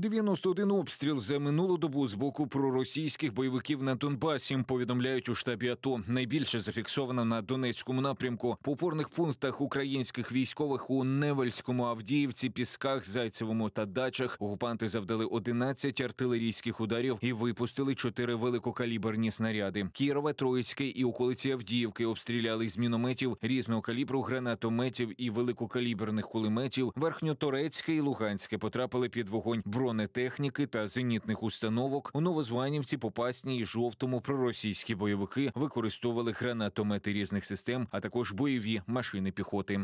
91 обстріл за минулу добу з боку проросійських бойовиків на Донбасі. Повідомляють у штабі АТО. Найбільше зафіксовано на Донецькому напрямку по опорних пунктах українських військових у Невельському, Авдіївці, Пісках, Зайцевому та Дачах. Окупанти завдали 11 артилерійських ударів і випустили 4 великокаліберні снаряди. Кірова, Троїцьке і околиці Авдіївки обстріляли з мінометів різного калібру, гранатометів і великокаліберних кулеметів. Верхньоторецьке і Луганське потрапили під вогонь бронь техніки та зенітних установок у Новозванівці, Попасній і жовтому проросійські бойовики використовували гранатомети різних систем, а також бойові машини піхоти.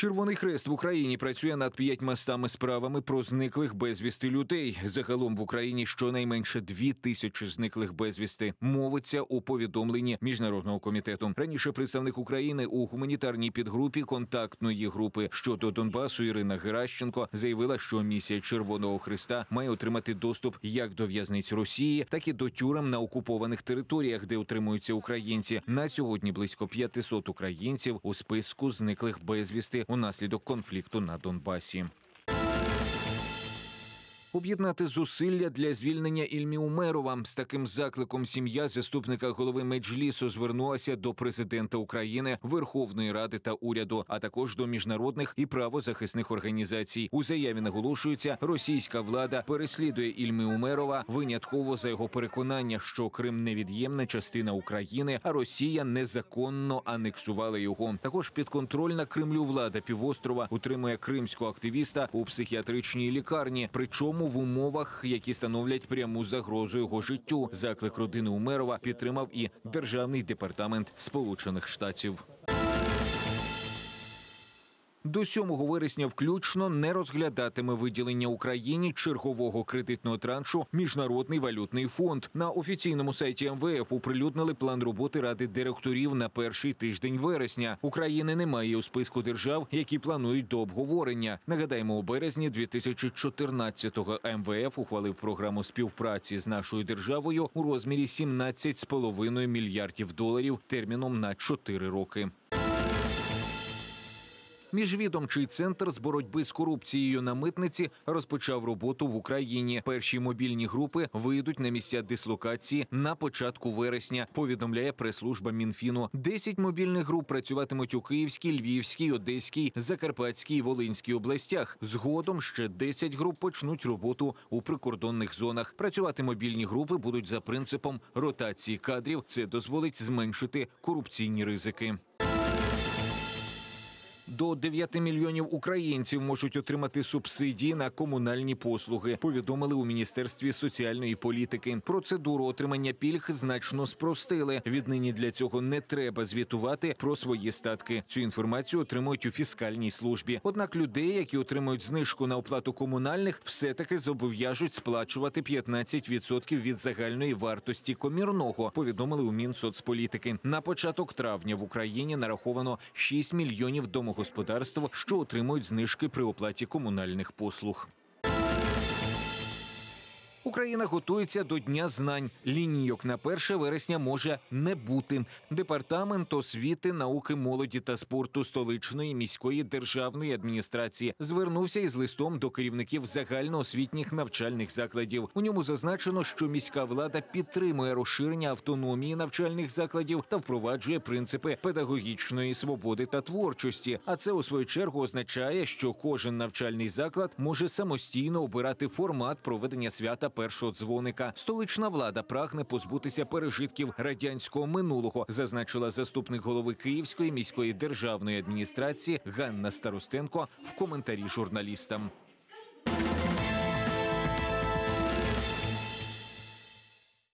Червоний хрест в Україні працює над 500 справами про зниклих безвісти людей. Загалом в Україні щонайменше дві тисячі зниклих безвісти. Мовиться у повідомленні міжнародного комітету. Раніше представник України у гуманітарній підгрупі контактної групи щодо Донбасу Ірина Геращенко заявила, що місія Червоного Христа має отримати доступ як до в'язниць Росії, так і до тюрем на окупованих територіях, де утримуються українці. На сьогодні близько 500 українців у списку зниклих безвісти унаслідок конфлікту на Донбасі об'єднати зусилля для звільнення Ільмі Умерова. З таким закликом сім'я заступника голови меджлісу звернулася до президента України, Верховної Ради та уряду, а також до міжнародних і правозахисних організацій. У заяві наголошується, російська влада переслідує Ільми Умерова винятково за його переконання, що Крим невід'ємна частина України, а Росія незаконно анексувала його. Також підконтрольна Кремлю влада півострова утримує кримського активіста у психіатричній лікарні. Причому причому в умовах, які становлять пряму загрозу його життю. Заклик родини Умерова підтримав і державний департамент Сполучених Штатів до 7 вересня включно не розглядатиме виділення Україні чергового кредитного траншу Міжнародний валютний фонд. На офіційному сайті МВФ уприлюднили план роботи ради директорів на перший тиждень вересня. України немає у списку держав, які планують до обговорення. Нагадаємо, у березні 2014-го МВФ ухвалив програму співпраці з нашою державою у розмірі 17,5 мільярдів доларів терміном на 4 роки. Міжвідомчий центр з боротьби з корупцією на митниці розпочав роботу в Україні. Перші мобільні групи вийдуть на місця дислокації на початку вересня. Повідомляє прес-служба Мінфіну. Десять мобільних груп працюватимуть у Київській, Львівській, Одеській, Закарпатській і Волинській областях. Згодом ще 10 груп почнуть роботу у прикордонних зонах. Працювати мобільні групи будуть за принципом ротації кадрів. Це дозволить зменшити корупційні ризики. До 9 мільйонів українців можуть отримати субсидії на комунальні послуги. Повідомили у міністерстві соціальної політики. Процедуру отримання пільг значно спростили. Віднині для цього не треба звітувати про свої статки. Цю інформацію отримують у фіскальній службі. Однак людей, які отримують знижку на оплату комунальних, все таки зобов'яжуть сплачувати 15% від загальної вартості комірного. Повідомили у Мінсоцполітики. На початок травня в Україні нараховано 6 мільйонів домогосподарств господарств, що отримують знижки при оплаті комунальних послуг. Україна готується до дня знань. Лінійок на 1 вересня може не бути. Департамент освіти, науки, молоді та спорту столичної міської державної адміністрації звернувся із листом до керівників загальноосвітніх навчальних закладів. У ньому зазначено, що міська влада підтримує розширення автономії навчальних закладів та впроваджує принципи педагогічної свободи та творчості. А це у свою чергу означає, що кожен навчальний заклад може самостійно обирати формат проведення свята першого дзвоника. Столична влада прагне позбутися пережитків радянського минулого, зазначила заступник голови Київської міської державної адміністрації Ганна Старостенко в коментарі журналістам.